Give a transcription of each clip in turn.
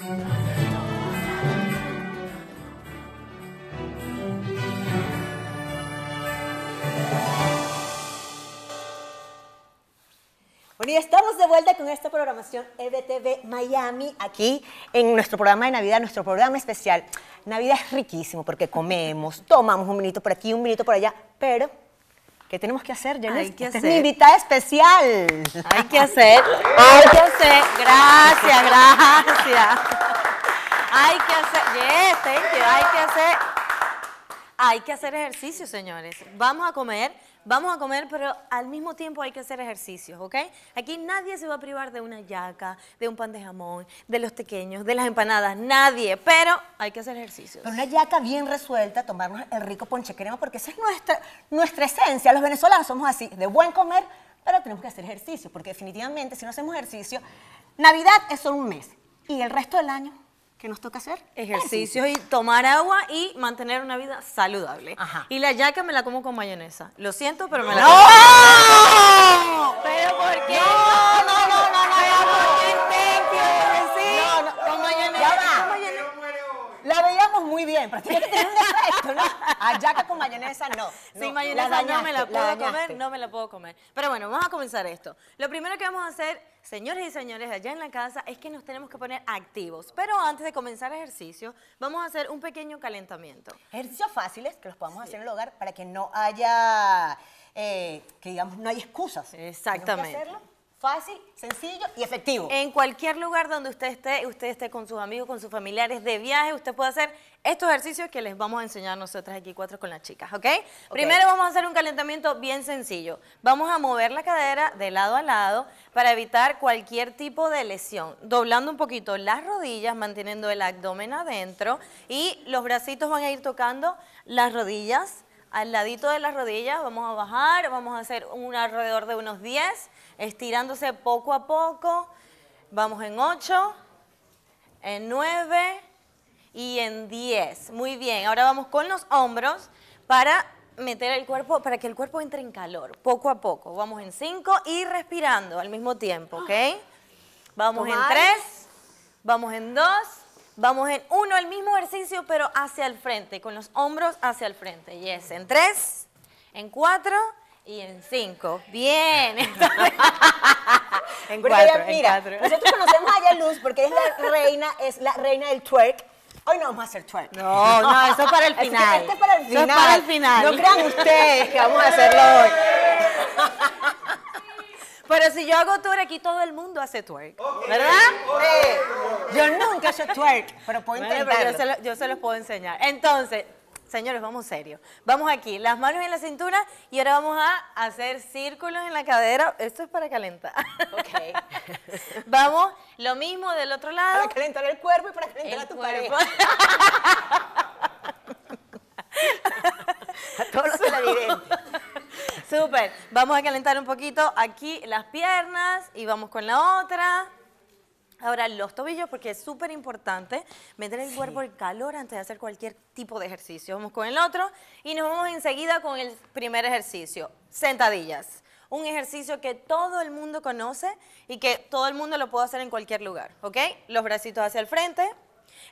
Bueno, y estamos de vuelta con esta programación EBTV Miami, aquí en nuestro programa de Navidad, nuestro programa especial. Navidad es riquísimo porque comemos, tomamos un minuto por aquí, un minuto por allá, pero ¿Qué tenemos que hacer, Jenny? que es mi invitada especial. Hay que hacer. Hay que hacer. Gracias, gracias. Hay que hacer. Yes, thank you. Hay que hacer. Hay que hacer ejercicio, señores. Vamos a comer vamos a comer, pero al mismo tiempo hay que hacer ejercicios, ¿ok? Aquí nadie se va a privar de una yaca, de un pan de jamón, de los pequeños de las empanadas, nadie, pero hay que hacer ejercicios. Pero una yaca bien resuelta, tomarnos el rico ponche crema, porque esa es nuestra, nuestra esencia. Los venezolanos somos así, de buen comer, pero tenemos que hacer ejercicio, porque definitivamente si no hacemos ejercicio, Navidad es solo un mes y el resto del año que nos toca hacer? Ejercicios y tomar agua y mantener una vida saludable. Y la yaca me la como con mayonesa. Lo siento, pero me la como. ¡No! ¿Pero por qué? tiene que tener un defecto, ¿no? Ayaca ah, con mayonesa, no. no mayonesa no me la puedo comer, no me la puedo comer. Pero bueno, vamos a comenzar esto. Lo primero que vamos a hacer, señores y señores, allá en la casa, es que nos tenemos que poner activos. Pero antes de comenzar ejercicio, vamos a hacer un pequeño calentamiento. Ejercicios fáciles que los podamos hacer en el hogar para que no haya, eh, que digamos, no hay excusas. Exactamente. hacerlo? fácil, sencillo y efectivo. En cualquier lugar donde usted esté, usted esté con sus amigos, con sus familiares de viaje, usted puede hacer estos ejercicios que les vamos a enseñar nosotras aquí cuatro con las chicas, ¿ok? okay. Primero vamos a hacer un calentamiento bien sencillo. Vamos a mover la cadera de lado a lado para evitar cualquier tipo de lesión, doblando un poquito las rodillas, manteniendo el abdomen adentro y los bracitos van a ir tocando las rodillas, al ladito de las rodillas, vamos a bajar, vamos a hacer un alrededor de unos 10, estirándose poco a poco, vamos en 8, en 9 y en 10. Muy bien, ahora vamos con los hombros para meter el cuerpo, para que el cuerpo entre en calor, poco a poco. Vamos en 5 y respirando al mismo tiempo, ¿ok? Vamos en 3, vamos en 2 Vamos en uno, el mismo ejercicio, pero hacia el frente, con los hombros hacia el frente. Yes, en tres, en cuatro y en cinco. Bien. en cuatro, mira, en cuatro. Nosotros conocemos a Yeluz porque es la reina, es la reina del twerk. Hoy no vamos a hacer twerk. No, no, eso es para el final. Este para el final. Eso es para el final. No crean ustedes que vamos a hacerlo hoy. Pero si yo hago twerk, aquí todo el mundo hace twerk. ¿Verdad? Yo nunca he twerk, pero puedo bueno, yo, se los puedo enseñar. Entonces, Señores, vamos serio. Vamos aquí, las manos en la cintura y ahora vamos a hacer círculos en la cadera. Esto es para calentar. Ok. vamos, lo mismo del otro lado. Para calentar el cuerpo y para calentar a tu pareja. a todos los televidentes. Súper. Vamos a calentar un poquito aquí las piernas y vamos con la otra. Ahora los tobillos, porque es súper importante meter el cuerpo el calor antes de hacer cualquier tipo de ejercicio. Vamos con el otro y nos vamos enseguida con el primer ejercicio, sentadillas. Un ejercicio que todo el mundo conoce y que todo el mundo lo puede hacer en cualquier lugar, ¿ok? Los bracitos hacia el frente,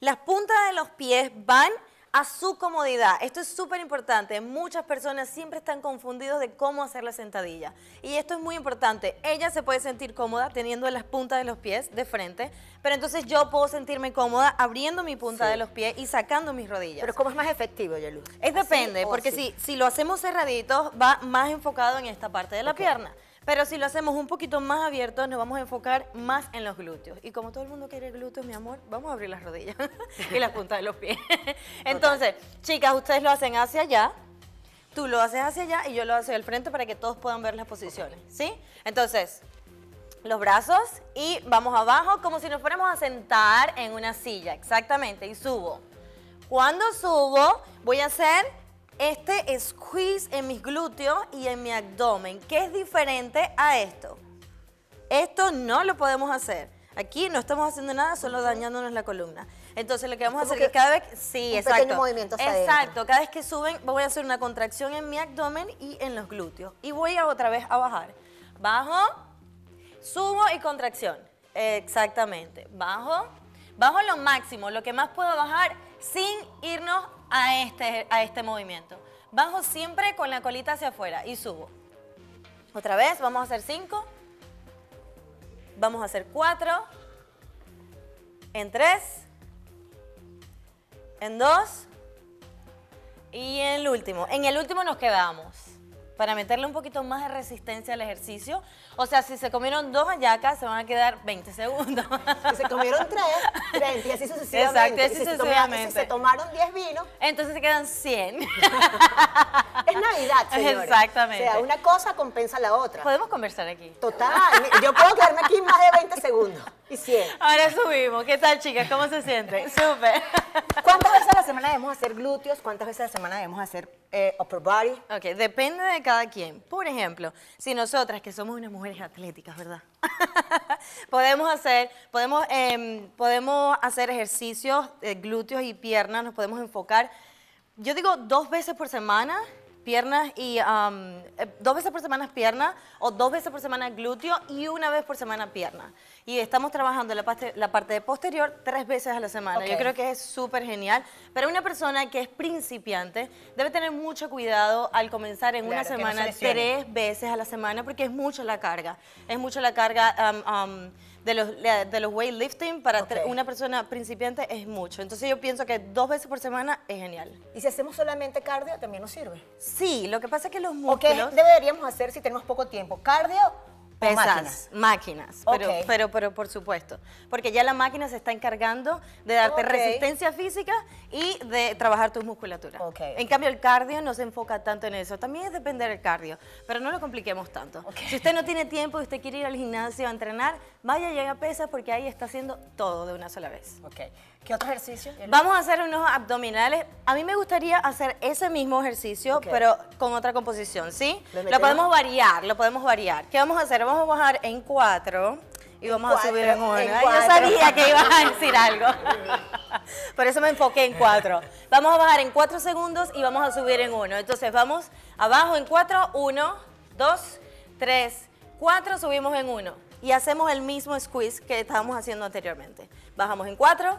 las puntas de los pies van a su comodidad. Esto es súper importante. Muchas personas siempre están confundidos de cómo hacer la sentadilla. Y esto es muy importante. Ella se puede sentir cómoda teniendo las puntas de los pies de frente, pero entonces yo puedo sentirme cómoda abriendo mi punta de los pies y sacando mis rodillas. Pero ¿cómo es más efectivo, yo Es depende, porque si, si lo hacemos cerraditos va más enfocado en esta parte de la pierna. Pero si lo hacemos un poquito más abierto, nos vamos a enfocar más en los glúteos. Y como todo el mundo quiere glúteos, mi amor, vamos a abrir las rodillas y las puntas de los pies. Entonces, chicas, ustedes lo hacen hacia allá, tú lo haces hacia allá y yo lo hago hacia el frente para que todos puedan ver las posiciones, ¿sí? Entonces, los brazos y vamos abajo como si nos fuéramos a sentar en una silla, exactamente, y subo. Cuando subo, voy a hacer este squeeze en mis glúteos y en mi abdomen. que es diferente a esto? Esto no lo podemos hacer. Aquí no estamos haciendo nada, solo dañándonos la columna. Entonces lo que vamos a hacer es cada vez... Sí, un exacto. Pequeño movimiento Exacto. Cada vez que suben voy a hacer una contracción en mi abdomen y en los glúteos. Y voy a otra vez a bajar. Bajo, subo y contracción. Exactamente. Bajo, bajo lo máximo, lo que más puedo bajar sin irnos a este, a este movimiento. Bajo siempre con la colita hacia afuera y subo. Otra vez, vamos a hacer 5. Vamos a hacer 4. En 3. En 2. Y en el último. En el último nos quedamos para meterle un poquito más de resistencia al ejercicio. O sea, si se comieron dos ayacas, se van a quedar 20 segundos. Si se comieron tres, 30 y así sucesivamente. Exacto, así si Se tomaron, si se 10 vinos. Entonces se quedan 100. es Navidad, señores. Exactamente. O sea, una cosa compensa la otra. Podemos conversar aquí. Total. Yo puedo quedarme aquí más de 20 segundos y 100. Ahora subimos. ¿Qué tal, chicas? ¿Cómo se sienten? Súper la semana debemos hacer glúteos? ¿Cuántas veces a la semana debemos hacer eh, upper body? Ok, depende de cada quien. Por ejemplo, si nosotras, que somos unas mujeres atléticas, ¿verdad? podemos hacer, podemos, em, podemos hacer ejercicios, de eh, glúteos y piernas, nos podemos enfocar, yo digo dos veces por semana, piernas y um, eh, dos veces por semana piernas o dos veces por semana glúteo y una vez por semana pierna. Y estamos trabajando la parte, la parte posterior tres veces a la semana. Yo creo que es súper genial. Pero una persona que es principiante debe tener mucho cuidado al comenzar en una semana tres veces a la semana porque es mucho la carga. Es mucho la carga. Um, um, de los, de los weightlifting para una persona principiante es mucho. Entonces yo pienso que dos veces por semana es genial. ¿Y si hacemos solamente cardio, también nos sirve? Sí, lo que pasa es que los músculos... ¿O qué deberíamos hacer si tenemos poco tiempo? ¿Cardio pesas, máquinas, pero, pero, pero, por supuesto, porque ya la máquina se está encargando de darte resistencia física y de trabajar tus musculaturas. En cambio, el cardio no se enfoca tanto en eso, también es depender del cardio, pero no lo compliquemos tanto. Si usted no tiene tiempo y usted quiere ir al gimnasio a entrenar, vaya y haga pesas porque ahí está haciendo todo de una sola vez. ¿Qué otro ejercicio? Vamos a hacer unos abdominales. A mí me gustaría hacer ese mismo ejercicio, pero con otra composición, ¿sí? Lo podemos variar, lo podemos variar. ¿Qué vamos a hacer? Vamos a bajar en cuatro y vamos a subir en uno. Yo sabía que ibas a decir algo. Por eso me enfoqué en cuatro. Vamos a bajar en cuatro segundos y vamos a subir en uno. Entonces vamos abajo en cuatro, uno, dos, tres, cuatro, subimos en uno. Y hacemos el mismo squeeze que estábamos haciendo anteriormente. Bajamos en cuatro,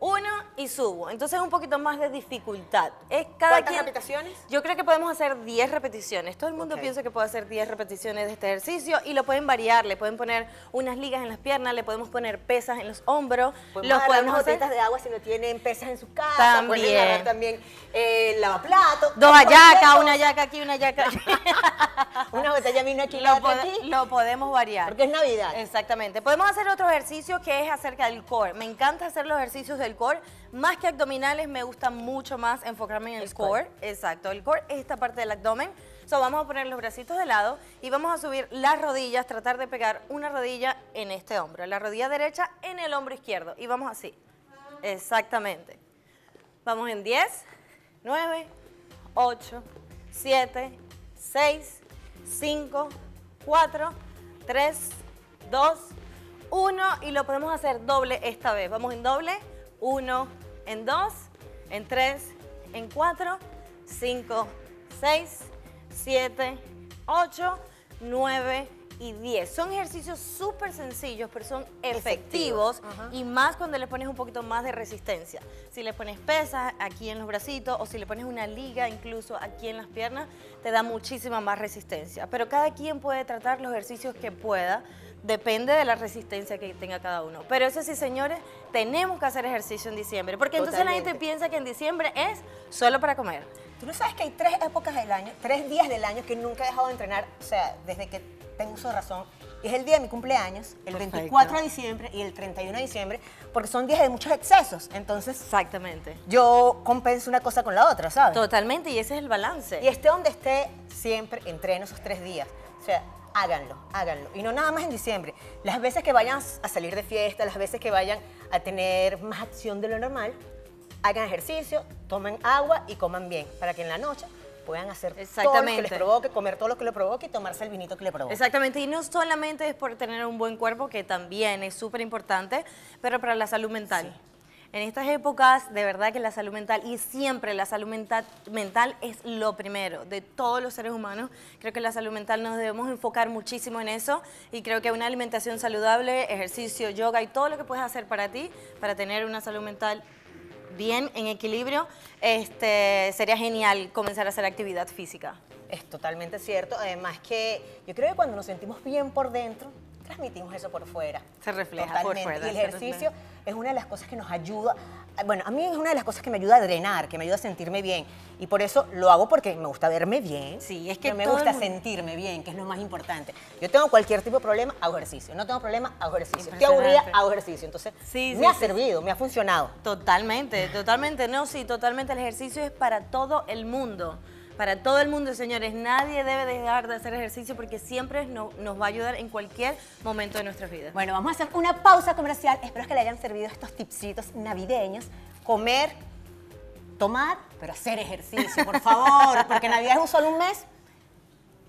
uno y subo. Entonces es un poquito más de dificultad. Es cada ¿Cuántas quien, repeticiones? Yo creo que podemos hacer 10 repeticiones. Todo el mundo piensa que puede hacer 10 repeticiones de este ejercicio y lo pueden variar. Le pueden poner unas ligas en las piernas, le podemos poner pesas en los hombros. los podemos de agua si no tienen pesas en su casa. También. Pueden también eh, lavaplato. Dos ayacas. una yaca aquí, una yaca una botella vino chilena. lo, podemos variar. Porque es Navidad. Exactamente. Podemos hacer otro ejercicio que es acerca del core. Me encanta hacer los ejercicios de core. Más que abdominales, me gusta mucho más enfocarme en el, core. core. Exacto, el core es esta parte del abdomen. So, vamos a poner los bracitos de lado y vamos a subir las rodillas, tratar de pegar una rodilla en este hombro, la rodilla derecha en el hombro izquierdo. Y vamos así. Exactamente. Vamos en 10, 9, 8, 7, 6, 5, 4, 3, 2, 1 y lo podemos hacer doble esta vez. Vamos en doble, uno, en 2, en tres, en cuatro, 5, 6, 7, 8, 9 y 10. Son ejercicios súper sencillos, pero son efectivos, y más cuando le pones un poquito más de resistencia. Si le pones pesas aquí en los bracitos o si le pones una liga incluso aquí en las piernas, te da muchísima más resistencia. Pero cada quien puede tratar los ejercicios que pueda Depende de la resistencia que tenga cada uno. Pero eso sí, señores, tenemos que hacer ejercicio en diciembre. Porque entonces la gente piensa que en diciembre es solo para comer. Tú no sabes que hay tres épocas del año, tres días del año que nunca he dejado de entrenar. O sea, desde que tengo su de razón. Es el día de mi cumpleaños, el 24 de diciembre y el 31 de diciembre, porque son días de muchos excesos. Entonces. Exactamente. Yo compenso una cosa con la otra, ¿sabes? Totalmente, y ese es el balance. Y esté donde esté, siempre entreno esos tres días. O sea, háganlo, háganlo. Y no nada más en diciembre. Las veces que vayan a salir de fiesta, las veces que vayan a tener más acción de lo normal, hagan ejercicio, tomen agua y coman bien, para que en la noche puedan hacer todo lo que les provoque, comer todo lo que les provoque y tomarse el vinito que les provoque. Exactamente, y no solamente es por tener un buen cuerpo, que también es súper importante, pero para la salud mental. En estas épocas, de verdad que la salud mental, y siempre la salud mental, es lo primero de todos los seres humanos. Creo que la salud mental nos debemos enfocar muchísimo en eso y creo que una alimentación saludable, ejercicio, yoga y todo lo que puedes hacer para ti, para tener una salud mental bien, en equilibrio, este, sería genial comenzar a hacer actividad física. Es totalmente cierto. Además que yo creo que cuando nos sentimos bien por dentro, transmitimos eso por fuera. Se refleja por fuera. Y el ejercicio, es una de las cosas que nos ayuda, bueno, a mí es una de las cosas que me ayuda a drenar, que me ayuda a sentirme bien. Y por eso lo hago porque me gusta verme bien. Sí, es que me gusta sentirme bien, que es lo más importante. Yo tengo cualquier tipo de problema, hago ejercicio. No tengo problema, hago ejercicio. Estoy aburrida, hago ejercicio. Entonces, me ha servido, me ha funcionado. Totalmente, totalmente. No, sí, totalmente. El ejercicio es para todo el mundo para todo el mundo, señores. Nadie debe dejar de hacer ejercicio porque siempre nos va a ayudar en cualquier momento de nuestras vidas. Bueno, vamos a hacer una pausa comercial. Espero que le hayan servido estos tipsitos navideños. Comer, tomar, pero hacer ejercicio, por favor, porque Navidad es un solo un mes.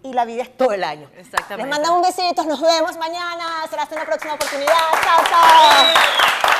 Y la vida es todo el año. Exactamente. Les mandamos un besito, nos vemos mañana, será hasta una próxima oportunidad. ¡Chao, chao!